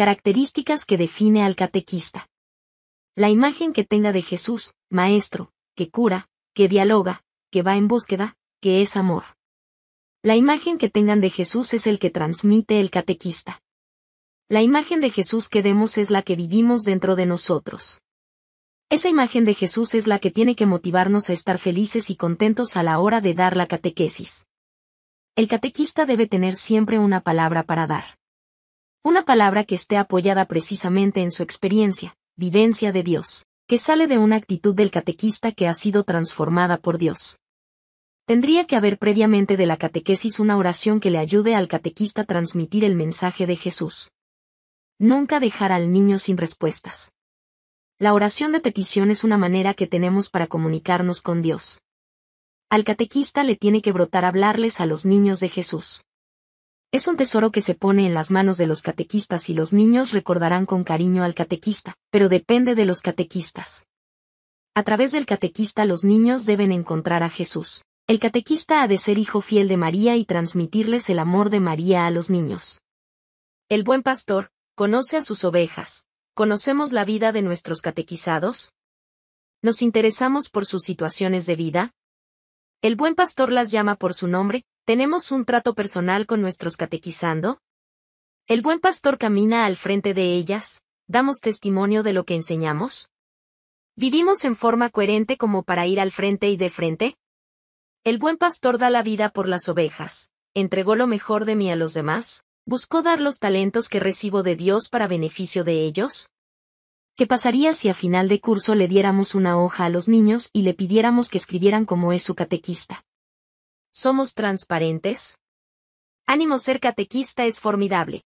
Características que define al catequista. La imagen que tenga de Jesús, maestro, que cura, que dialoga, que va en búsqueda, que es amor. La imagen que tengan de Jesús es el que transmite el catequista. La imagen de Jesús que demos es la que vivimos dentro de nosotros. Esa imagen de Jesús es la que tiene que motivarnos a estar felices y contentos a la hora de dar la catequesis. El catequista debe tener siempre una palabra para dar. Una palabra que esté apoyada precisamente en su experiencia, vivencia de Dios, que sale de una actitud del catequista que ha sido transformada por Dios. Tendría que haber previamente de la catequesis una oración que le ayude al catequista a transmitir el mensaje de Jesús. Nunca dejar al niño sin respuestas. La oración de petición es una manera que tenemos para comunicarnos con Dios. Al catequista le tiene que brotar hablarles a los niños de Jesús. Es un tesoro que se pone en las manos de los catequistas y los niños recordarán con cariño al catequista, pero depende de los catequistas. A través del catequista los niños deben encontrar a Jesús. El catequista ha de ser hijo fiel de María y transmitirles el amor de María a los niños. El buen pastor, conoce a sus ovejas. ¿Conocemos la vida de nuestros catequizados? ¿Nos interesamos por sus situaciones de vida? El buen pastor las llama por su nombre, ¿Tenemos un trato personal con nuestros catequizando? ¿El buen pastor camina al frente de ellas? ¿Damos testimonio de lo que enseñamos? ¿Vivimos en forma coherente como para ir al frente y de frente? El buen pastor da la vida por las ovejas, entregó lo mejor de mí a los demás, buscó dar los talentos que recibo de Dios para beneficio de ellos. ¿Qué pasaría si a final de curso le diéramos una hoja a los niños y le pidiéramos que escribieran como es su catequista? ¿Somos transparentes? Ánimo ser catequista es formidable.